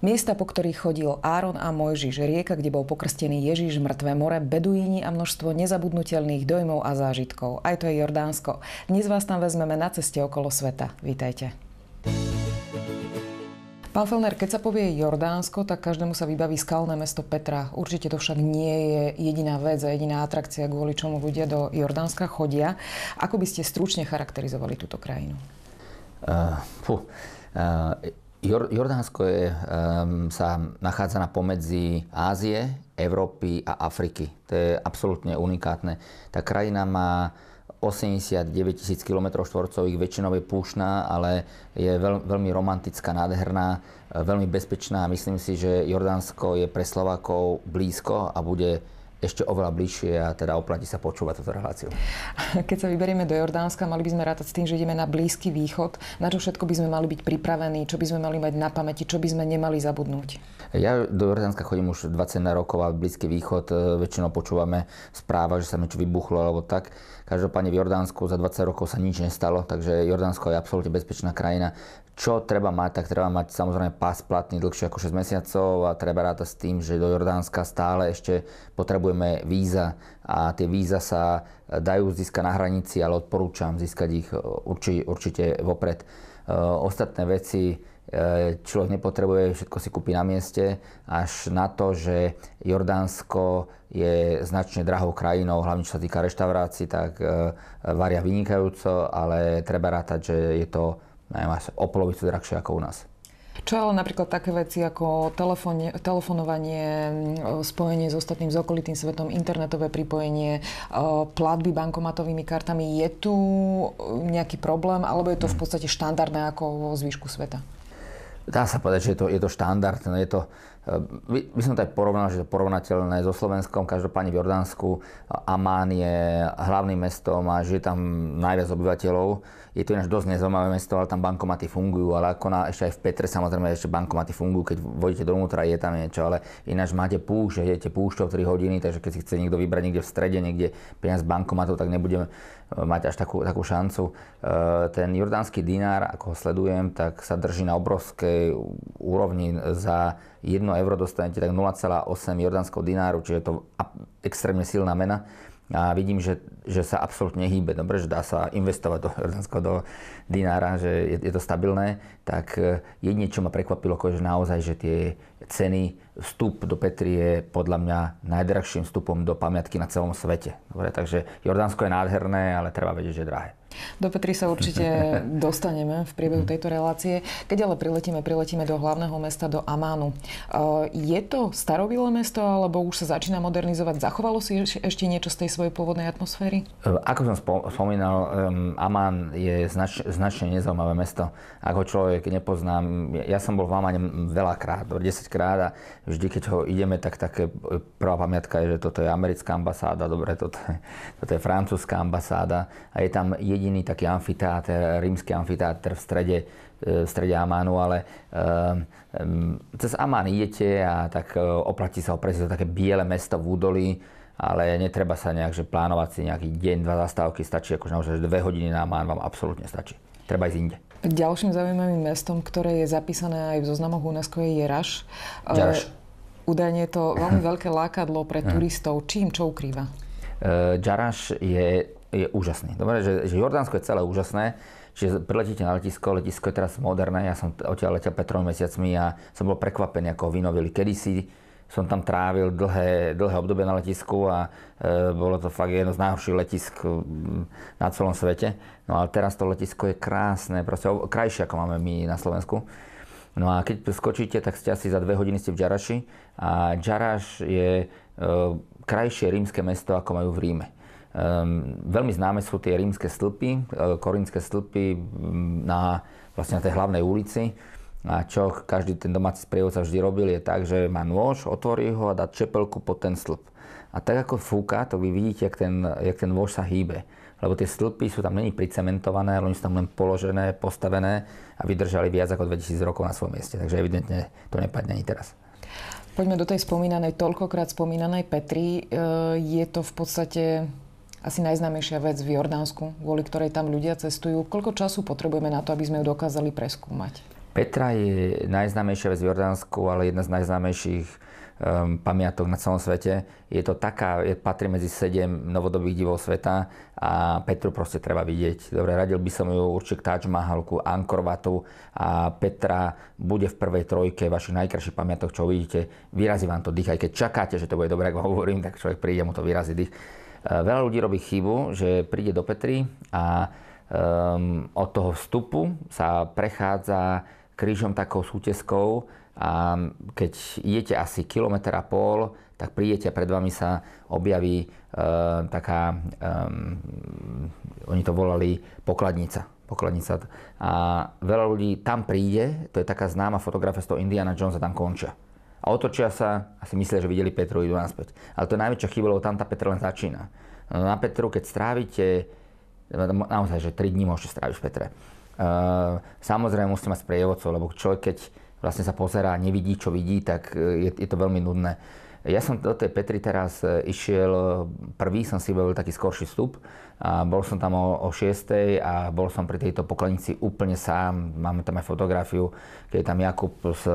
Miesta, po ktorých chodil Áron a Mojžiš, rieka, kde bol pokrstený Ježiš, mŕtve more, beduíni a množstvo nezabudnutelných dojmov a zážitkov. Aj to je Jordánsko. Dnes vás tam vezmeme na ceste okolo sveta. Vítajte. Pán Felner, keď sa povie Jordánsko, tak každému sa vybaví skalné mesto Petra. Určite to však nie je jediná vec a jediná atrakcia, kvôli čomu ľudia do Jordánska chodia. Ako by ste stručne charakterizovali túto krajinu? Eh, uh, puh, eh, uh, Jor- Jordánsko je, um, sa nachádza na pomedzi Ázie, Európy a Afriky. To je absolútne unikátne. Tá krajina má 89 tisíc km štvorcových, väčšinou je púšna, ale je veľ, veľmi romantická, nádherná, e, veľmi bezpečná. Myslím si, že Jordánsko je pre Slovákov blízko a bude ešte oveľa bližšie a teda oplatí sa počúvať túto reláciu. Keď sa vyberieme do Jordánska, mali by sme rátať s tým, že ideme na Blízky východ. Na čo všetko by sme mali byť pripravení, čo by sme mali mať na pamäti, čo by sme nemali zabudnúť? Ja do Jordánska chodím už 20 rokov a Blízky východ e, väčšinou počúvame správa, že sa niečo vybuchlo alebo tak. Každopádne v Jordánsku za 20 rokov sa nič nestalo, takže Jordánsko je absolútne bezpečná krajina. Čo treba mať, tak treba mať samozrejme pás platný dlhšie ako 6 mesiacov a treba rátať s tým, že do Jordánska stále ešte potrebujeme víza a tie víza sa dajú získať na hranici, ale odporúčam získať ich urči, určite vopred. Ostatné veci E, človek nepotrebuje, všetko si kúpi na mieste, až na to, že Jordánsko je značne drahou krajinou, hlavne čo sa týka reštaurácií, tak e, varia vynikajúco, ale treba rátať, že je to neviem, o polovicu drahšie ako u nás. Čo ale napríklad také veci ako telefonovanie, e, spojenie s ostatným, s okolitým svetom, internetové pripojenie, platby bankomatovými kartami, je tu nejaký problém alebo je to v mm. podstate štandardné ako vo zvyšku sveta? dá sa povedať, že je to, je to štandardné, no je to, by, eh, by som to aj porovnal, že je to porovnateľné so Slovenskom, každopádne v Jordánsku, Amán je hlavným mestom a žije tam najviac obyvateľov. Je to ináč dosť nezaujímavé mesto, ale tam bankomaty fungujú, ale ako na, ešte aj v Petre samozrejme ešte bankomaty fungujú, keď do vnútra, je tam niečo, ale ináč máte púšť, idete púšťou 3 hodiny, takže keď si chce niekto vybrať niekde v strede, niekde peniaz z bankomatu, tak nebudeme E, mať až takú, takú šancu. E, ten jordánsky dinár, ako ho sledujem, tak sa drží na obrovskej úrovni. Za 1 euro dostanete tak 0,8 jordánskeho dináru, čiže je to extrémne silná mena a vidím, že, že sa absolútne hýbe. Dobre, že dá sa investovať do Jordánskeho, do dinára, že je, je to stabilné. Tak e, jedine, čo ma prekvapilo, je že naozaj, že tie ceny vstup do Petri je podľa mňa najdrahším vstupom do pamiatky na celom svete. Dobre, takže Jordánsko je nádherné, ale treba vedieť, že je drahé. Do Petri sa určite dostaneme v priebehu mhm. tejto relácie. Keď ale priletíme, priletíme do hlavného mesta, do Amánu. E, je to starobilé mesto, alebo už sa začína modernizovať? Zachovalo si ešte niečo z tej svojej pôvodnej atmosféry? E, ako som spomínal, Amán je znač- značne nezaujímavé mesto. Ako človek nepoznám, ja som bol v Amáne veľakrát, 10 krát a vždy, keď ho ideme, tak také e, prvá pamiatka je, že toto je americká ambasáda, dobre, toto je, toto je francúzska ambasáda a je tam jediný taký amfiteáter, rímsky amfiteáter v strede, e, v strede Amánu, ale um, cez Amán idete a tak oplatí sa oprieť také biele mesto v údolí, ale netreba sa nejak, že plánovať si nejaký deň, dva zastávky, stačí akože naozaj, že dve hodiny na Amán vám absolútne stačí. Treba ísť inde. Ďalším zaujímavým mestom, ktoré je zapísané aj v zoznamoch UNESCO je Jeraš. Jeraš. Údajne je to veľmi hm. veľké lákadlo pre hm. turistov. Čím čo ukrýva? Džaraš e, je, je úžasný. Dobre, že, že Jordánsko je celé úžasné. Čiže priletíte na letisko, letisko je teraz moderné, ja som odtiaľ letel pred tromi mesiacmi a som bol prekvapený, ako ho vynovili. Kedysi som tam trávil dlhé, dlhé obdobie na letisku a e, bolo to fakt jedno z najhorších letisk na celom svete. No ale teraz to letisko je krásne, proste krajšie ako máme my na Slovensku. No a keď skočíte, tak ste asi za dve hodiny ste v Džaraši a Džaraš je e, krajšie rímske mesto, ako majú v Ríme. Um, veľmi známe sú tie rímske stĺpy, e, korínske stĺpy na, vlastne na tej hlavnej ulici. A čo každý ten domáci sprievodca vždy robil je tak, že má nôž, otvorí ho a dá čepelku pod ten stĺp. A tak ako fúka, to vy vidíte, jak ten, jak ten nôž sa hýbe lebo tie stĺpy sú tam není pricementované, ale oni sú tam len položené, postavené a vydržali viac ako 2000 rokov na svojom mieste. Takže evidentne to nepadne ani teraz. Poďme do tej spomínanej, toľkokrát spomínanej Petri. E, je to v podstate asi najznámejšia vec v Jordánsku, kvôli ktorej tam ľudia cestujú. Koľko času potrebujeme na to, aby sme ju dokázali preskúmať? Petra je najznámejšia vec v Jordánsku, ale jedna z najznámejších Um, pamiatok na celom svete. Je to taká, je, patrí medzi 7 novodobých divov sveta a Petru proste treba vidieť. Dobre, radil by som ju určite k Taj Mahalku, Ankorvatu a Petra bude v prvej trojke vašich najkrajších pamiatok, čo uvidíte. Vyrazí vám to dých, aj keď čakáte, že to bude dobré, ako hovorím, tak človek príde, mu to vyrazí dých. Uh, veľa ľudí robí chybu, že príde do Petry a um, od toho vstupu sa prechádza krížom takou súteskou a keď idete asi kilometr a pol, tak prídete a pred vami sa objaví e, taká, e, oni to volali pokladnica. pokladnica. A veľa ľudí tam príde, to je taká známa fotografia z toho Indiana Jonesa, tam končia. A otočia sa a si myslia, že videli Petru, idú naspäť. Ale to je najväčšia chyba, lebo tam tá Petra len začína. No na Petru, keď strávite, naozaj, že 3 dní môžete stráviť v Petre. E, samozrejme musíte mať sprievodcov, lebo človek, keď vlastne sa pozerá, nevidí, čo vidí, tak e, je, je to veľmi nudné. Ja som do tej Petri teraz e, išiel e, prvý, som si bol taký skorší vstup. A bol som tam o, o 6 a bol som pri tejto poklenici úplne sám. Máme tam aj fotografiu, keď je tam Jakub s,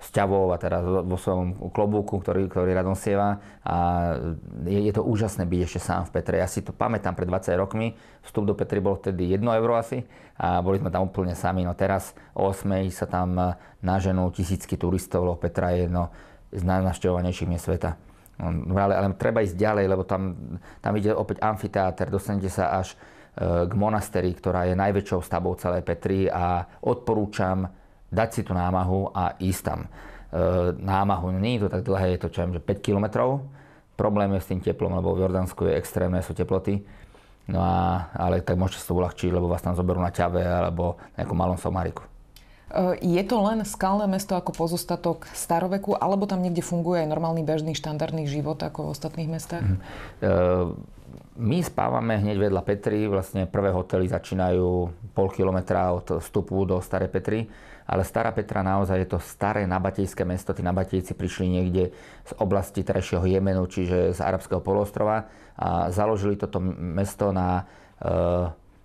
s ťavou a teraz vo svojom klobúku, ktorý, ktorý radom sieva. A je, je to úžasné byť ešte sám v Petre. Ja si to pamätám pred 20 rokmi. Vstup do Petry bol vtedy 1 euro asi a boli sme tam úplne sami. No teraz o 8 sa tam e, naženú tisícky turistov, lebo Petra je jedno z najnavštevovanejších miest sveta. No, ale, ale treba ísť ďalej, lebo tam, tam ide opäť amfiteáter, dostanete sa až e, k monasteri, ktorá je najväčšou stavbou celej Petri a odporúčam dať si tú námahu a ísť tam. E, námahu nie je to tak dlhé, je to čo 5 km. Problém je s tým teplom, lebo v Jordánsku je extrémne sú teploty. No a, ale tak môžete sa to uľahčiť, lebo vás tam zoberú na ťave alebo na nejakom malom somáriku. E, je to len skalné mesto ako pozostatok staroveku, alebo tam niekde funguje aj normálny bežný štandardný život ako v ostatných mestách? Mm. My spávame hneď vedľa Petri, vlastne prvé hotely začínajú pol kilometra od vstupu do staré Petry, ale Stará Petra naozaj je to staré nabatejské mesto, tí nabatejci prišli niekde z oblasti terajšieho Jemenu, čiže z arabského polostrova a založili toto mesto na e,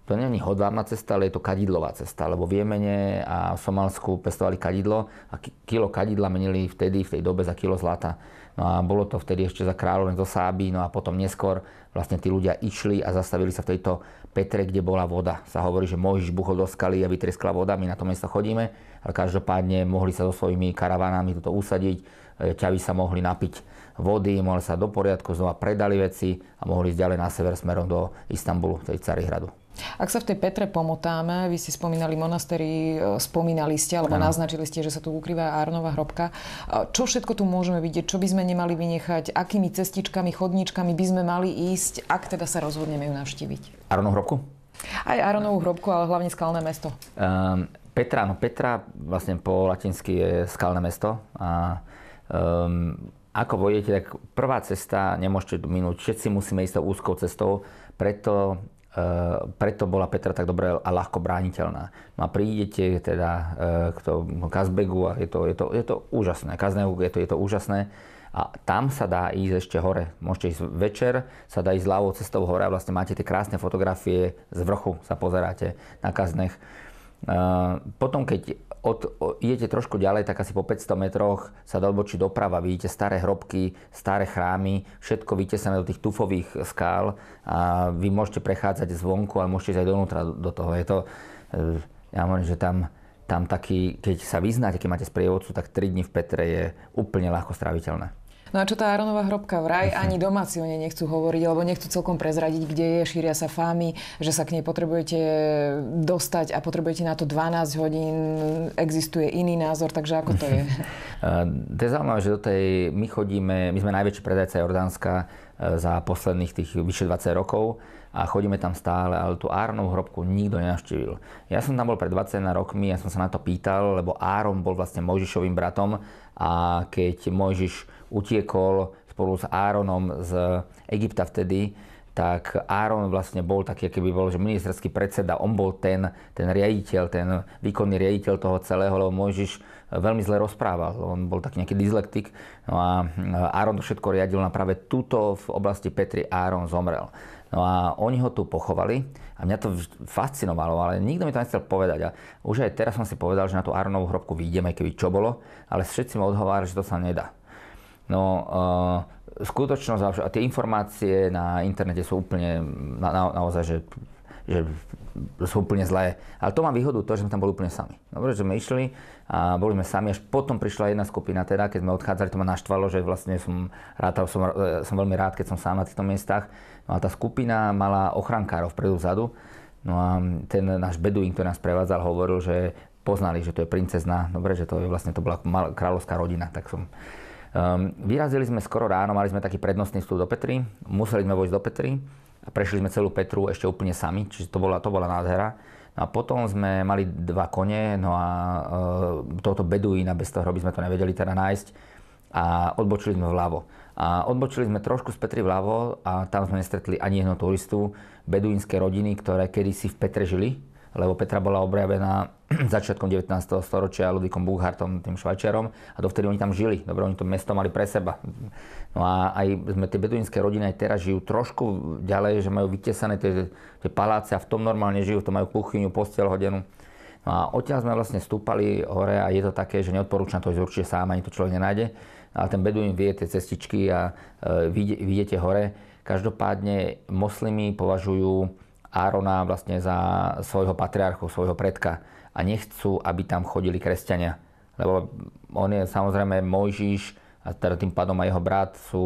to není hodvábna cesta, ale je to kadidlová cesta, lebo v Jemene a v Somálsku pestovali kadidlo a kilo kadidla menili vtedy, v tej dobe za kilo zlata. No a bolo to vtedy ešte za kráľovne zo Sáby, no a potom neskôr vlastne tí ľudia išli a zastavili sa v tejto Petre, kde bola voda. Sa hovorí, že Mojžiš buchol do skaly a vytreskla voda, my na to miesto chodíme, ale každopádne mohli sa so svojimi karavanami toto usadiť, e, ťavy sa mohli napiť vody, mohli sa do poriadku, znova predali veci a mohli ísť ďalej na sever smerom do Istanbulu, tej Carihradu. Ak sa v tej Petre pomotáme, vy ste spomínali monastery, e, spomínali ste alebo ano. naznačili ste, že sa tu ukrýva Arnova hrobka. Čo všetko tu môžeme vidieť? Čo by sme nemali vynechať? Akými cestičkami, chodníčkami by sme mali ísť, ak teda sa rozhodneme ju navštíviť? Arnovu hrobku? Aj Arnovu hrobku, ale hlavne skalné mesto. Um, Petra, no Petra vlastne po latinsky je skalné mesto. A, um, ako vojdete, tak prvá cesta nemôžete minúť. Všetci musíme ísť tou úzkou cestou, preto Eh, preto bola Petra tak dobre a ľahko brániteľná. No a prídete teda eh, k tomu Kazbegu a je to, je to, je to úžasné. Kazbegu je to, je to úžasné. A tam sa dá ísť ešte hore. Môžete ísť večer, sa dá ísť ľavou cestou hore a vlastne máte tie krásne fotografie z vrchu, sa pozeráte na Kaznech. Potom, keď od, idete trošku ďalej, tak asi po 500 metroch sa dobočí doprava, vidíte staré hrobky, staré chrámy, všetko vytesané do tých tufových skál a vy môžete prechádzať zvonku, ale môžete ísť aj donútra do toho. Je to, e, ja môžem, že tam, tam taký, keď sa vyznáte, keď máte sprievodcu, tak 3 dní v Petre je úplne ľahko stráviteľné. No a čo tá Aronová hrobka? Vraj ani domáci o nej nechcú hovoriť, alebo nechcú celkom prezradiť, kde je, šíria sa fámy, že sa k nej potrebujete dostať a potrebujete na to 12 hodín, existuje iný názor, takže ako to je? to je zaujímavé, že do tej, my chodíme, my sme najväčší predajca Jordánska e, za posledných tých vyše 20 rokov a chodíme tam stále, ale tú Áronovú hrobku nikto nenavštívil. Ja som tam bol pred 20 rokmi, ja som sa na to pýtal, lebo Áron bol vlastne Mojžišovým bratom a keď Mojžiš utiekol spolu s Áronom z Egypta vtedy, tak Áron vlastne bol taký, keby bol, že ministerský predseda, on bol ten, ten riaditeľ, ten výkonný riaditeľ toho celého, lebo Mojžiš veľmi zle rozprával, on bol taký nejaký dyslektik no a e, Áron to všetko riadil a práve tuto v oblasti Petri Áron zomrel. No a oni ho tu pochovali a mňa to fascinovalo, ale nikto mi to nechcel povedať. A už aj teraz som si povedal, že na tú Áronovú hrobku vyjdeme, keby čo bolo, ale všetci ma odhovárali, že to sa nedá. No, uh, skutočnosť a tie informácie na internete sú úplne na, na, naozaj, že že sú úplne zlé. Ale to má výhodu to, že sme tam boli úplne sami. Dobre, že sme išli a boli sme sami, až potom prišla jedna skupina, teda, keď sme odchádzali, to ma naštvalo, že vlastne som, rád, som, eh, som veľmi rád, keď som sám na týchto miestach. No a tá skupina mala ochrankárov vpredu vzadu. No a ten náš beduín, ktorý nás prevádzal, hovoril, že poznali, že to je princezna, dobre, že to je vlastne to bola kráľovská rodina, tak som Um, vyrazili sme skoro ráno, mali sme taký prednostný vstup do Petry, museli sme vojsť do Petry a prešli sme celú Petru ešte úplne sami, čiže to bola, to bola nádhera. No a potom sme mali dva kone, no a e, tohoto beduína, bez toho by sme to nevedeli teda nájsť a odbočili sme vľavo. A odbočili sme trošku z Petry vľavo a tam sme nestretli ani jedného turistu, beduínske rodiny, ktoré kedysi v Petre žili, lebo Petra bola objavená začiatkom 19. storočia Ludvíkom Búhartom tým Švajčiarom a dovtedy oni tam žili. Dobre, oni to mesto mali pre seba. No a aj sme tie beduínske rodiny aj teraz žijú trošku ďalej, že majú vytesané tie, tie paláce a v tom normálne žijú, to majú kuchyňu, postiel hodenú. No a odtiaľ sme vlastne stúpali hore a je to také, že neodporúčam to ísť určite sám, ani to človek nenájde. Ale ten beduín vie tie cestičky a e, vidíte hore. Každopádne moslimy považujú Árona vlastne za svojho patriarchu, svojho predka a nechcú, aby tam chodili kresťania. Lebo on je samozrejme Mojžiš a teda tým pádom aj jeho brat sú,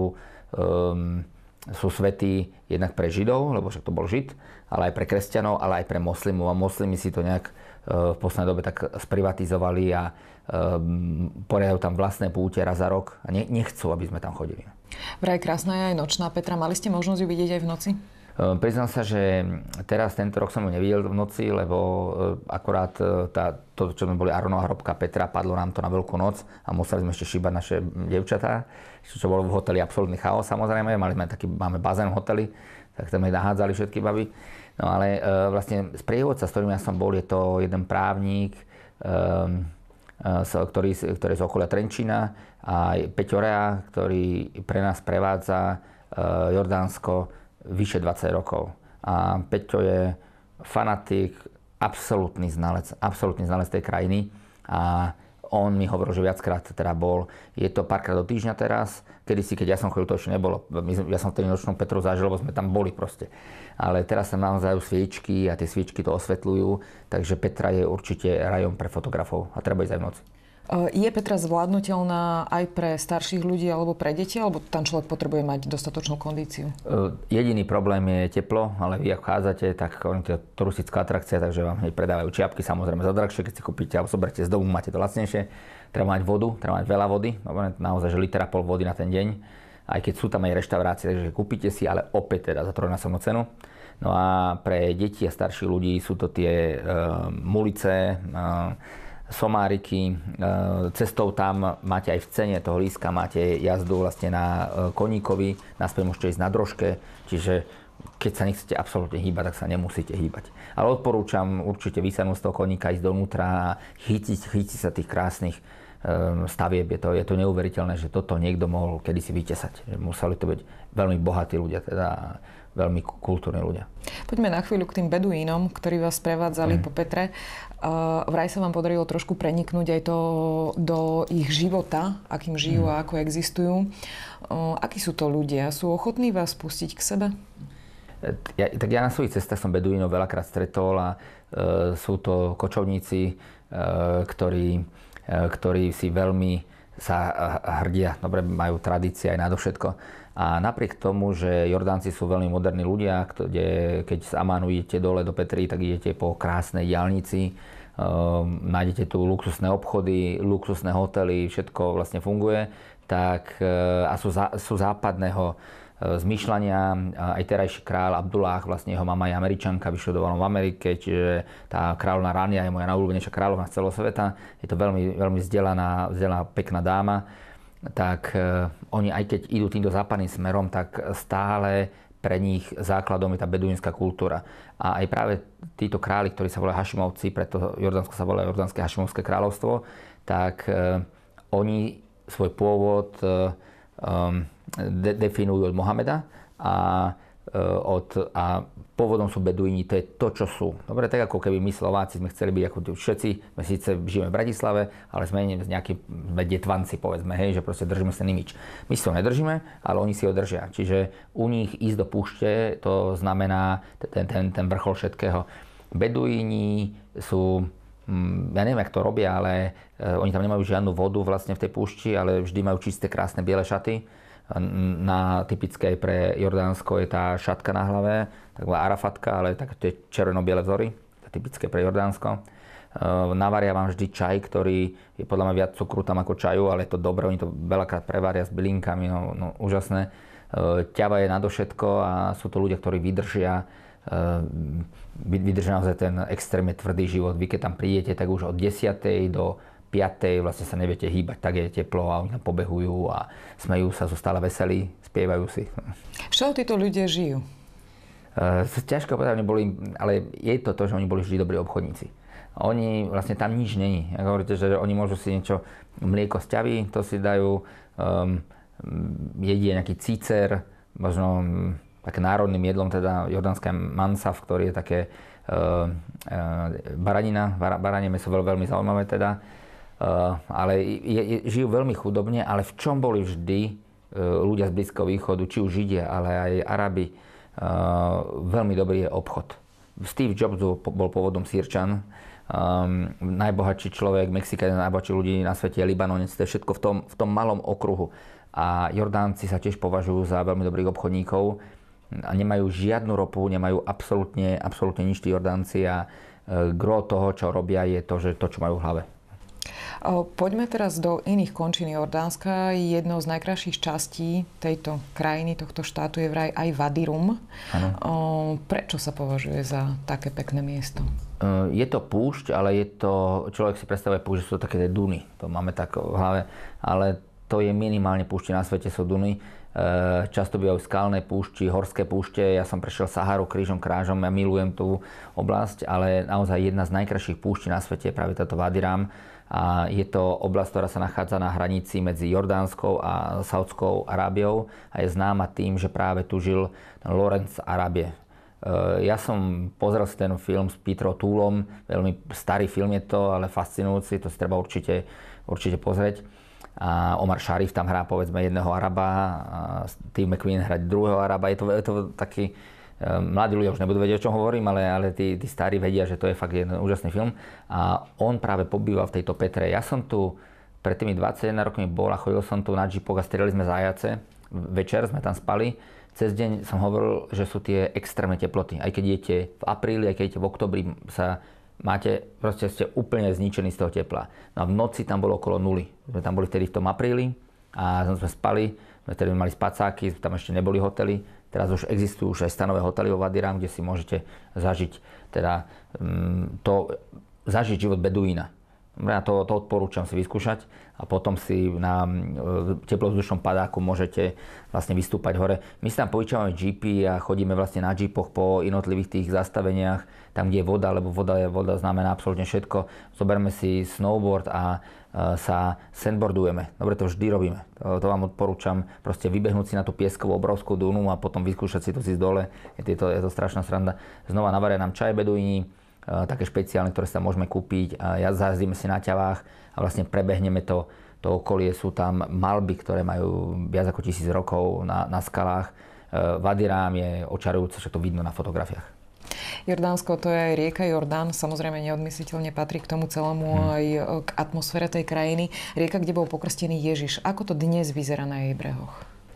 um, sú svetí jednak pre Židov, lebo však to bol Žid, ale aj pre kresťanov, ale aj pre moslimov. A moslimi si to nejak uh, v poslednej dobe tak sprivatizovali a um, poriadajú tam vlastné púte raz za rok a ne, nechcú, aby sme tam chodili. Vraj krásna je aj nočná Petra. Mali ste možnosť ju vidieť aj v noci? Ehm, priznám sa, že teraz tento rok som ho nevidel v noci, lebo ehm, akorát ehm, tá, to, čo sme boli Aronová hrobka Petra, padlo nám to na veľkú noc a museli sme ešte šíbať naše devčatá, čo, čo bolo v hoteli absolútny chaos samozrejme. Mali sme taký, máme bazén v hoteli, tak tam nahádzali všetky baby. No ale e, vlastne sprievodca, s ktorým ja som bol, je to jeden právnik, e, ktorý, ktorý je z okolia Trenčína a Peťorea, ktorý pre nás prevádza Jordánsko vyše 20 rokov. A Peťo je fanatik, absolútny znalec, absolútny znalec tej krajiny a on mi hovoril, že viackrát teda bol. Je to párkrát do týždňa teraz. Kedy si, keď ja som chodil, to ešte nebolo. ja som vtedy nočnú Petru zažil, lebo sme tam boli proste. Ale teraz sa naozaj sviečky a tie sviečky to osvetľujú. Takže Petra je určite rajom pre fotografov a treba ísť aj v noci. E, je Petra zvládnutelná aj pre starších ľudí alebo pre deti, alebo tam človek potrebuje mať dostatočnú kondíciu? E, jediný problém je teplo, ale vy ak chádzate, tak to je turistická atrakcia, takže vám hneď predávajú čiapky, samozrejme za drahšie, keď si kúpite alebo zoberte z domu, máte to lacnejšie. Treba mať vodu, treba mať veľa vody, naozaj, že liter pol vody na ten deň, aj keď sú tam aj reštaurácie, takže kúpite si, ale opäť teda za trojnásobnú cenu. No a pre deti a starších ľudí sú to tie uh, mulice, uh, somáriky. E, cestou tam máte aj v cene toho líska, máte jazdu vlastne na e, koníkovi, naspäť môžete ísť na drožke, čiže keď sa nechcete absolútne hýbať, tak sa nemusíte hýbať. Ale odporúčam určite vysadnúť z toho koníka, ísť dovnútra a chytiť, chytiť sa tých krásnych e, stavieb. Je to, je to neuveriteľné, že toto niekto mohol kedysi vytesať. Museli to byť veľmi bohatí ľudia, teda veľmi kultúrni ľudia. Poďme na chvíľu k tým beduínom, ktorí vás prevádzali mm. po Petre. Vraj sa vám podarilo trošku preniknúť aj to do ich života, akým žijú a mhm. ako existujú. Akí sú to ľudia? Sú ochotní vás pustiť k sebe? Ja, tak ja na svojich cestách som Beduínov veľakrát stretol a e, sú to kočovníci, e, ktorí, e, ktorí si veľmi sa hrdia. Dobre, majú tradície aj nadovšetko a napriek tomu, že Jordánci sú veľmi moderní ľudia, kde, keď z Amánu idete dole do Petri, tak idete po krásnej diálnici, um, nájdete tu luxusné obchody, luxusné hotely, všetko vlastne funguje, tak, e, a sú, za, sú západného e, zmyšľania. Aj terajší kráľ Abdullah, vlastne jeho mama je američanka, vyšľadovala v Amerike, čiže tá kráľovná Rania je moja najúľubenejšia kráľovna z celého sveta. Je to veľmi, veľmi vzdelaná, vzdelaná pekná dáma tak e, oni aj keď idú týmto západným smerom, tak stále pre nich základom je tá beduínska kultúra. A aj práve títo králi, ktorí sa volajú Hašimovci, preto Jordánsko sa volá Jordánske Hašimovské kráľovstvo, tak e, oni svoj pôvod e, definujú od Mohameda a Eh, od, a pôvodom sú beduíni, to je to, čo sú. Dobre, tak ako keby my Slováci sme chceli byť ako tí všetci, my síce žijeme v Bratislave, ale sme nejaké. nejakí detvanci, povedzme, hej, že proste držíme sa nimič. My si to nedržíme, ale oni si ho držia. Čiže u nich ísť do púšte, to znamená ten, ten, ten vrchol všetkého. Beduíni sú mm, ja neviem, jak to robia, ale eh, oni tam nemajú žiadnu vodu vlastne v tej púšti, ale vždy majú čisté, krásne biele šaty na, typické pre Jordánsko je tá šatka na hlave, taková arafatka, ale tak tie červeno-biele vzory, to typické pre Jordánsko. E, navaria vám vždy čaj, ktorý je podľa mňa viac cukru tam ako čaju, ale je to dobré, oni to veľakrát prevaria s bylinkami, no, no úžasné. E, ťava je nadovšetko a sú to ľudia, ktorí vydržia e, vydržia naozaj ten extrémne tvrdý život. Vy keď tam prídete, tak už od 10. do 5. vlastne sa neviete hýbať, tak je teplo a oni tam pobehujú a smejú sa, sú stále veselí, spievajú si. Z títo ľudia žijú? E, ťažko povedať, boli, ale je to to, že oni boli vždy dobrí obchodníci. Oni vlastne tam nič není. Ak hovoríte, že oni môžu si niečo, mlieko z ťavy, to si dajú, um, jedie nejaký cícer, možno um, také národným jedlom, teda jordánska mansav, ktorý je také uh, uh, baranina, baranie meso veľmi zaujímavé teda Eh, ale je, je, žijú veľmi chudobne, ale v čom boli vždy eh, ľudia z blízkého východu, či už Židia, ale aj Arabi, eh, veľmi dobrý je obchod. Steve Jobs bol pôvodom sírčan, um, ehm, najbohatší človek, Mexika je najbohatší ľudí na svete, Libanonec, to je všetko v tom, v tom malom okruhu. A Jordánci sa tiež považujú za veľmi dobrých obchodníkov a nemajú žiadnu ropu, nemajú absolútne, absolútne nič tí Jordánci a e, gro toho, čo robia, je to, že to, čo majú v hlave. Poďme teraz do iných končín Jordánska. Jednou z najkrajších častí tejto krajiny, tohto štátu je vraj aj Vadirum. Ano. Prečo sa považuje za také pekné miesto? E, je to púšť, ale je to, človek si predstavuje púšť, že sú to také tie duny. To máme tak v hlave. Ale to je minimálne púšť. Na svete sú duny. E, často bývajú skalné púšti, horské púšte. Ja som prešiel Saharu krížom krážom, ja milujem tú oblasť, ale naozaj jedna z najkrajších púští na svete je práve táto Vadiram. A je to oblasť, ktorá sa nachádza na hranici medzi Jordánskou a Saudskou Arábiou a je známa tým, že práve tu žil Lorenz Arábie. E, ja som pozrel si ten film s Petro Túlom, veľmi starý film je to, ale fascinujúci, to si treba určite, určite pozrieť. A Omar Sharif tam hrá povedzme jedného Araba, a Steve McQueen hrať druhého Araba. Je to, je to taký Ehm, mladí ľudia už nebudú vedieť, o čom hovorím, ale, ale tí, tí starí vedia, že to je fakt jeden úžasný film. A on práve pobýval v tejto Petre. Ja som tu pred tými 21 rokmi bol a chodil som tu na džipok a strieľali sme zajace. Večer sme tam spali. Cez deň som hovoril, že sú tie extrémne teploty. Aj keď idete v apríli, aj keď idete v oktobri, sa máte, proste ste úplne zničení z toho tepla. No a v noci tam bolo okolo nuly. Sme tam boli vtedy v tom apríli a sme spali, sme mali spacáky, tam ešte neboli hotely Teraz už existujú už aj stanové hotely vo Vadirám, kde si môžete zažiť teda, mm, to, zažiť život beduína. Ja to, to odporúčam si vyskúšať a potom si na mm, teplovzdušnom padáku môžete vlastne vystúpať hore. My si tam povičávame jeepy a chodíme vlastne na jeepoch po jednotlivých tých zastaveniach, tam, kde je voda, lebo voda, je, voda znamená absolútne všetko. Zoberme si snowboard a e, sa sandboardujeme. Dobre, to vždy robíme. To, to vám odporúčam, proste vybehnúť si na tú pieskovú obrovskú dunu a potom vyskúšať si to si dole. Je to, je to strašná sranda. Znova navaria nám čaj beduíni, e, také špeciálne, ktoré sa môžeme kúpiť. Ja zajazdíme si na ťavách a vlastne prebehneme to, to okolie. Sú tam malby, ktoré majú viac ako tisíc rokov na, na skalách. E, Vadirám je očarujúce, však to vidno na fotografiách. Jordánsko to je aj rieka Jordán, samozrejme neodmysliteľne patrí k tomu celému hmm. aj e, k atmosfére tej krajiny. Rieka, kde bol pokrstený Ježiš. Ako to dnes vyzerá na jej brehoch?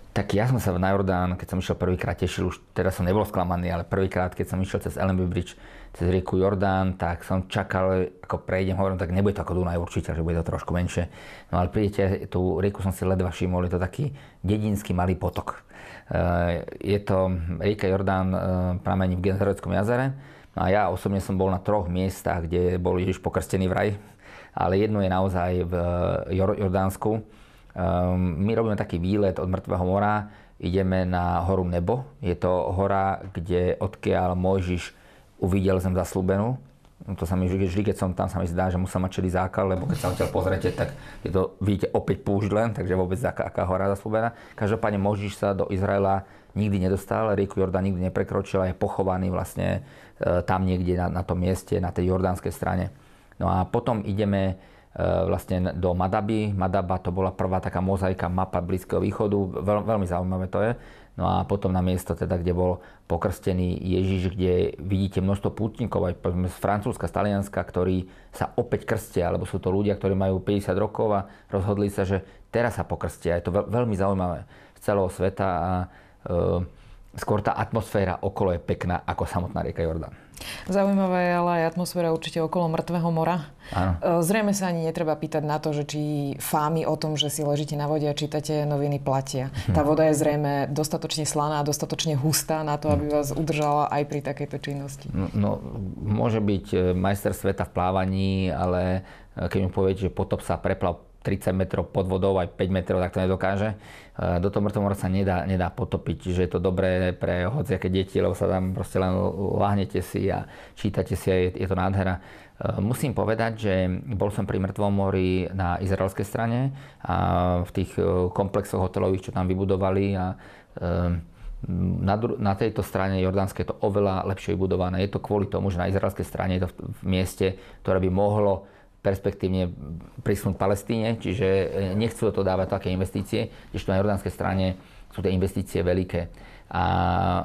Tak ja som sa na Jordán, keď som išiel prvýkrát, tešil už, teraz som nebol sklamaný, ale prvýkrát, keď som išiel cez Ellenby Bridge, cez rieku Jordán, tak som čakal, ako prejdem, hovorím, tak nebude to ako Dunaj určite, že bude to trošku menšie. No ale prídete, tú rieku som si ledva všimol, je to taký dedinský malý potok. Eh, je to rieka Jordán eh, pramení v Genzerovickom jazere. No a ja osobne som bol na troch miestach, kde bol Ježiš pokrstený v raj, ale jedno je naozaj v eh, Jordánsku. My robíme taký výlet od Mŕtvého mora, ideme na horu Nebo. Je to hora, kde odkiaľ Mojžiš uvidel zem zaslúbenú. No to sa mi vždy, keď som tam, sa mi zdá, že musel mať čili zákal, lebo keď sa odtiaľ pozrete, tak je to, vidíte opäť púšť len, takže vôbec aká, aká hora zaslúbená. Každopádne Možiš sa do Izraela nikdy nedostal, rieku Jordán nikdy neprekročil a je pochovaný vlastne e, tam niekde na, na tom mieste, na tej jordánskej strane. No a potom ideme e, vlastne do Madaby. Madaba to bola prvá taká mozaika mapa Blízkeho východu. Veľ, veľmi zaujímavé to je. No a potom na miesto, teda, kde bol pokrstený Ježiš, kde vidíte množstvo pútnikov, aj z Francúzska, z Talianska, ktorí sa opäť krstia, alebo sú to ľudia, ktorí majú 50 rokov a rozhodli sa, že teraz sa pokrstia. Je to veľmi zaujímavé z celého sveta a e, skôr tá atmosféra okolo je pekná ako samotná rieka Jordán. Zaujímavá je ale aj atmosféra určite okolo Mŕtvého mora. Áno. E, zrejme sa ani netreba pýtať na to, že či fámy o tom, že si ležíte na vode a čítate noviny platia. Hm. Tá voda je zrejme dostatočne slaná, dostatočne hustá na to, aby mhm. vás udržala aj pri takejto činnosti. No, no môže byť e, majster sveta v plávaní, ale e, keď mu poviete, že potop sa preplav 30 metrov pod vodou, aj 5 metrov, tak to nedokáže. E, do toho mŕtvomora sa nedá, nedá potopiť, čiže je to dobré pre hociaké deti, lebo sa tam proste len lahnete si a čítate si a je, je to nádhera. E, musím povedať, že bol som pri Mŕtvom mori na izraelskej strane a v tých e, komplexoch hotelových, čo tam vybudovali a na, na tejto strane Jordánskej je to oveľa lepšie vybudované. Je to kvôli tomu, že na izraelskej strane je to v, v mieste, ktoré by mohlo perspektívne prísnú k Palestíne, čiže e, nechcú to dávať také investície, kdežto na jordánskej strane sú tie investície veľké. A e,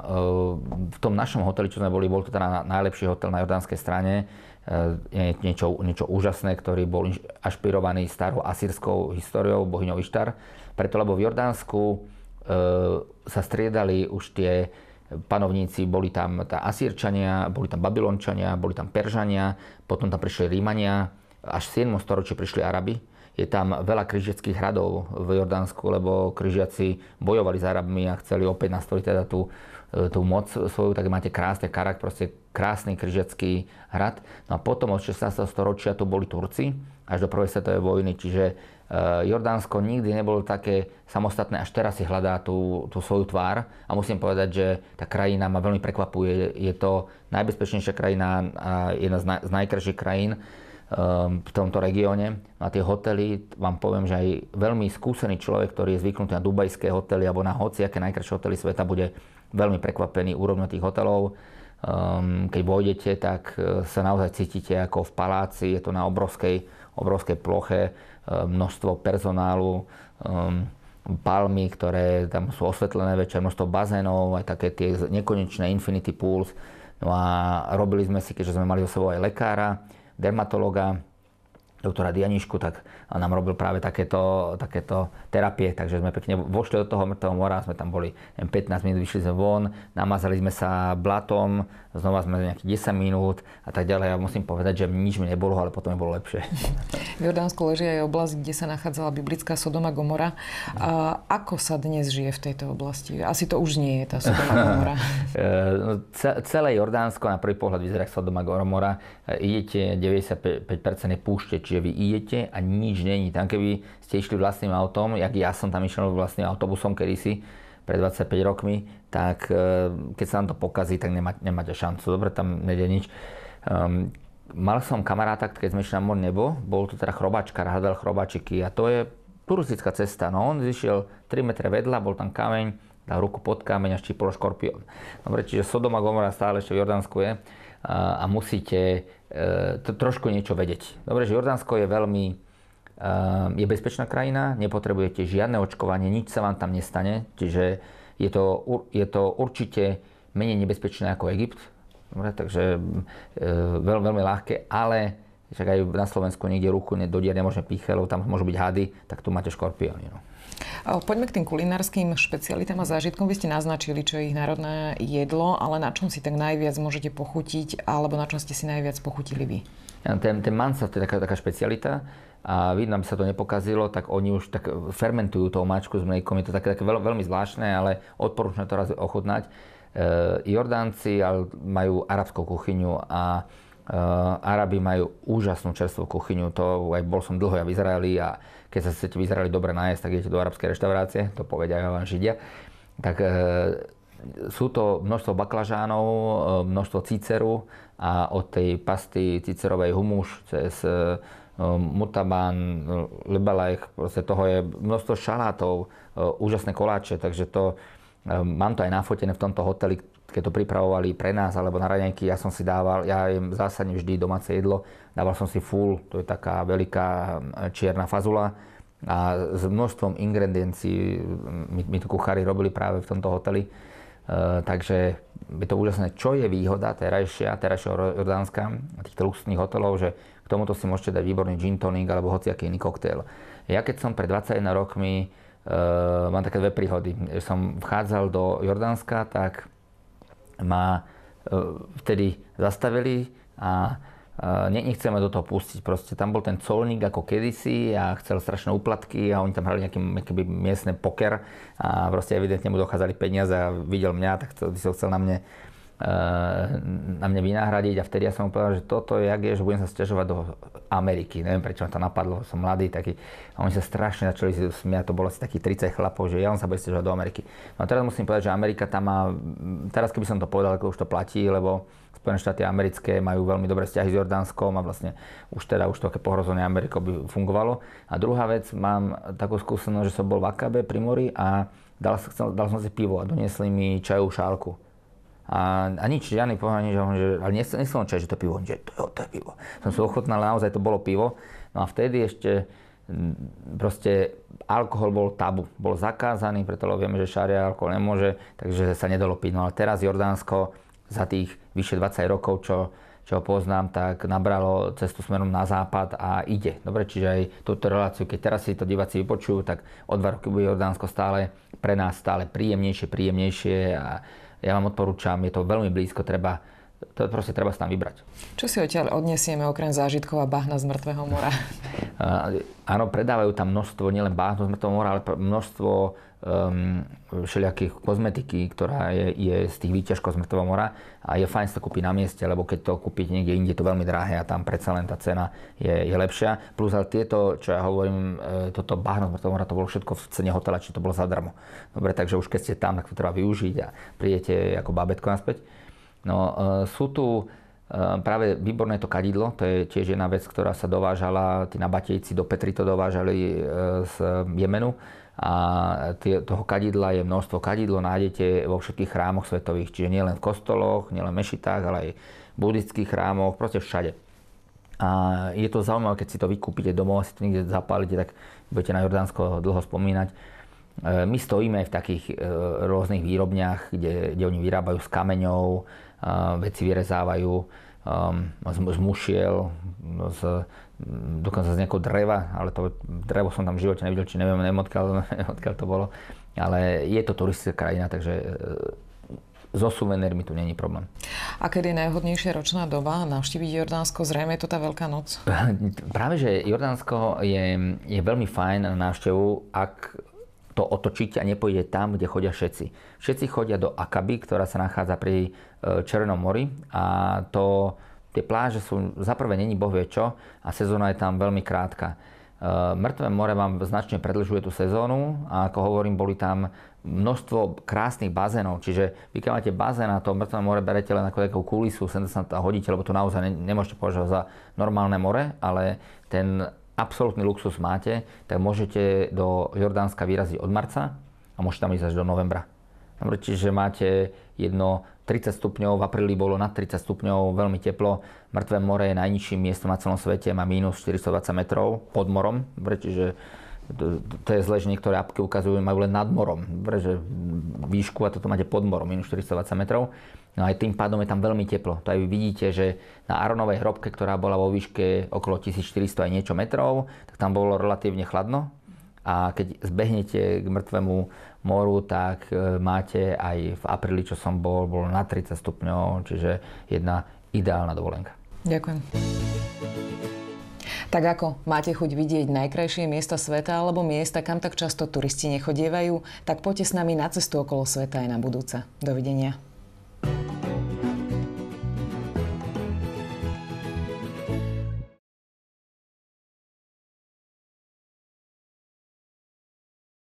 v tom našom hoteli, čo sme boli, bol to teda najlepší hotel na jordánskej strane, e, niečo, niečo úžasné, ktorý bol ašpirovaný starou asýrskou históriou, bohyňou Ištar. Preto, lebo v Jordánsku e, sa striedali už tie panovníci, boli tam tá Asírčania, boli tam Babylončania, boli tam Peržania, potom tam prišli Rímania, až v 7. storočí prišli Arabi. Je tam veľa križiackých hradov v Jordánsku, lebo križiaci bojovali s Arabmi a chceli opäť nastoliť teda tú, e, tú moc svoju, tak máte krásne karak, proste krásny križiacký hrad. No a potom od 16. storočia tu boli Turci až do prvej svetovej vojny, čiže e, Jordánsko nikdy nebolo také samostatné, až teraz si hľadá tú, tú svoju tvár. A musím povedať, že tá krajina ma veľmi prekvapuje. Je to najbezpečnejšia krajina a jedna z, naj, z najkrajších krajín. Ehm, v tomto regióne. A tie hotely, vám poviem, že aj veľmi skúsený človek, ktorý je zvyknutý na dubajské hotely alebo na hociaké najkrajšie hotely sveta, bude veľmi prekvapený úrovňou tých hotelov. Ehm, keď vojdete, tak e, sa naozaj cítite ako v paláci, je to na obrovskej, obrovskej ploche, e, množstvo personálu, ehm, palmy, ktoré tam sú osvetlené večer, množstvo bazénov, aj také tie nekonečné infinity pools. No a robili sme si, keďže sme mali so sebou aj lekára, dermatologa, doktora Dianišku, tak a nám robil práve takéto, takéto terapie. Takže sme pekne vošli do toho mŕtvého mora, sme tam boli 15 minút, vyšli sme von, namazali sme sa blatom, znova sme nejakých 10 minút a tak ďalej. Ja musím povedať, že nič mi nebolo, ale potom mi bolo lepšie. V Jordánsku leží aj oblasť, kde sa nachádzala biblická Sodoma Gomora. A ako sa dnes žije v tejto oblasti? Asi to už nie je tá Sodoma Gomora. E, no, celé Jordánsko na prvý pohľad vyzerá Sodoma Gomora. E, idete 95% je púšte, čiže vy idete a nič není. Tam keby ste išli vlastným autom, jak ja som tam išiel vlastným autobusom kedysi, pred 25 rokmi, tak e, keď sa nám to pokazí, tak nemá, nemáte šancu. Dobre, tam nejde nič. Um, mal som kamaráta, keď sme išli na mor nebo, bol to teda chrobačka, hľadal chrobačiky a to je turistická cesta. No on zišiel 3 metre vedľa, bol tam kameň, dal ruku pod kameň a štipol škorpión. Dobre, čiže Sodoma Gomora stále ešte v Jordánsku je a, a musíte e, to, trošku niečo vedieť. Dobre, že Jordánsko je veľmi Ehm, je bezpečná krajina, nepotrebujete žiadne očkovanie, nič sa vám tam nestane, čiže je to, je to určite menej nebezpečné ako Egypt, dobre, takže ehm, ehm, veľ, veľmi ľahké, ale však aj na Slovensku niekde ruku do dier nemôžeme píchať, tam môžu byť hady, tak tu máte škorpióny. No. Poďme k tým kulinárskym špecialitám a zážitkom. Vy ste naznačili, čo je ich národné jedlo, ale na čom si tak najviac môžete pochutiť, alebo na čom ste si najviac pochutili vy? ten, ten mansaf, to teda je taká, taká špecialita, a vidno, aby sa to nepokazilo, tak oni už tak fermentujú tú mačku s mliekom. Je to také, také veľ, veľmi zvláštne, ale odporúčam to raz ochutnať. E, Jordánci majú arabskú kuchyňu a e, Arabi majú úžasnú čerstvú kuchyňu. To aj bol som dlho ja v Izraeli a keď sa chcete v Izraeli dobre nájsť, tak idete do arabskej reštaurácie, to povedia vám Židia. Tak e, sú to množstvo baklažánov, e, množstvo ciceru, a od tej pasty cicerovej humuš cez e, e, mutaban, lebelech, proste toho je množstvo šalátov, e, úžasné koláče, takže to mám to aj nafotené v tomto hoteli, keď to pripravovali pre nás alebo na raňajky, ja som si dával, ja im zásadne vždy domáce jedlo, dával som si full, to je taká veľká čierna fazula a s množstvom ingrediencií mi, mi to kuchári robili práve v tomto hoteli Eh, takže je to úžasné, čo je výhoda terajšia, terajšieho Jordánska, týchto luxusných hotelov, že k tomuto si môžete dať výborný gin tonic alebo hociaký iný koktail. Ja keď som pred 21 rokmi, e, mám také dve príhody, že som vchádzal do Jordánska, tak ma e, vtedy zastavili a ne, nechceme do toho pustiť. Proste tam bol ten colník ako kedysi a chcel strašné úplatky a oni tam hrali nejaký, nejaký miestne poker a proste evidentne mu dochádzali peniaze a videl mňa, tak to, som chcel na mne e, na mne vynahradiť a vtedy ja som mu povedal, že toto je, jak je, že budem sa stiažovať do Ameriky. Neviem, prečo ma to napadlo, som mladý taký. A oni sa strašne začali smiať, to bolo asi takých 30 chlapov, že ja on sa bude stiažovať do Ameriky. No a teraz musím povedať, že Amerika tam má, teraz keby som to povedal, ako už to platí, lebo Spojené štáty americké majú veľmi dobré vzťahy s Jordánskom a vlastne už teda už to také pohrozené Amerikou by fungovalo. A druhá vec, mám takú skúsenosť, že som bol v Akabe pri mori a dal, chcel, dal som si pivo a doniesli mi čajovú šálku. A, a nič, žiadny pohľad, nič, že, ale nesel, nesel čaj, že to pivo, že to, to je pivo. Som si ochotnal, ale naozaj to bolo pivo. No a vtedy ešte proste alkohol bol tabu, bol zakázaný, preto vieme, že šaria alkohol nemôže, takže sa nedalo piť. No ale teraz Jordánsko za tých vyše 20 rokov, čo, čo ho poznám, tak nabralo cestu smerom na západ a ide. Dobre, čiže aj túto reláciu, keď teraz si to diváci vypočujú, tak o dva roky bude Jordánsko stále pre nás stále príjemnejšie, príjemnejšie a ja vám odporúčam, je to veľmi blízko, treba to proste treba sa tam vybrať. Čo si odtiaľ odnesieme okrem zážitkov a bahna z mŕtvého mora? Áno, predávajú tam množstvo, nielen bahna z mŕtvého mora, ale množstvo um, všelijakých kozmetiky, ktorá je, je z tých výťažkov z mŕtvého mora a je fajn sa to kúpiť na mieste, lebo keď to kúpiť niekde inde, je to veľmi drahé a tam predsa len tá cena je, je lepšia. Plus ale tieto, čo ja hovorím, e, toto bahno z mŕtvého mora, to bolo všetko v cene hotela, či to bolo zadarmo. Dobre, takže už keď ste tam, tak to treba využiť a prídete ako babetko naspäť. No, e, sú tu e, práve výborné to kadidlo, to je tiež jedna vec, ktorá sa dovážala, tí nabatejci do Petri to dovážali e, z Jemenu a toho kadidla je množstvo. Kadidlo nájdete vo všetkých chrámoch svetových, čiže nielen v kostoloch, nielen v mešitách, ale aj v buddhických chrámoch, proste všade. A je to zaujímavé, keď si to vykúpite domov, si to niekde zapálite, tak budete na Jordánsko dlho spomínať. My stojíme v takých rôznych výrobniach, kde, kde oni vyrábajú z kameňov, veci vyrezávajú um, z, mušiel, no, z, dokonca z nejakého dreva, ale to drevo som tam v živote nevidel, či neviem, neviem odkiaľ, odkiaľ to bolo. Ale je to turistická krajina, takže e, so suvenérmi tu není problém. A kedy je najhodnejšia ročná doba navštíviť Jordánsko? Zrejme je to tá Veľká noc. Práve, že Jordánsko je, je veľmi fajn na návštevu, ak to otočíte a nepôjde tam, kde chodia všetci. Všetci chodia do Akaby, ktorá sa nachádza pri E, Černom mori a to, tie pláže sú za prvé není boh vie čo a sezóna je tam veľmi krátka. E, mŕtve more vám značne predlžuje tú sezónu a ako hovorím, boli tam množstvo krásnych bazénov, čiže vy keď máte bazén a to mŕtve more berete len ako takú kulisu, sem sa tam hodíte, lebo to naozaj nemôžete považovať za normálne more, ale ten absolútny luxus máte, tak môžete do Jordánska vyraziť od marca a môžete tam ísť až do novembra. Čiže máte jedno 30 stupňov, v apríli bolo nad 30 stupňov, veľmi teplo. Mŕtve more je najnižším miestom na celom svete, má minus 420 metrov pod morom. Čiže to je zle, že niektoré apky ukazujú, majú len nad morom, že výšku a toto máte pod morom, minus 420 metrov. No aj tým pádom je tam veľmi teplo. To aj vy vidíte, že na Aronovej hrobke, ktorá bola vo výške okolo 1400 aj niečo metrov, tak tam bolo relatívne chladno. A keď zbehnete k mŕtvemu moru, tak e, máte aj v apríli, čo som bol, bolo na 30 stupňov, čiže jedna ideálna dovolenka. Ďakujem. Tak ako, máte chuť vidieť najkrajšie miesta sveta alebo miesta, kam tak často turisti nechodievajú, tak poďte s nami na cestu okolo sveta aj na budúce. Dovidenia.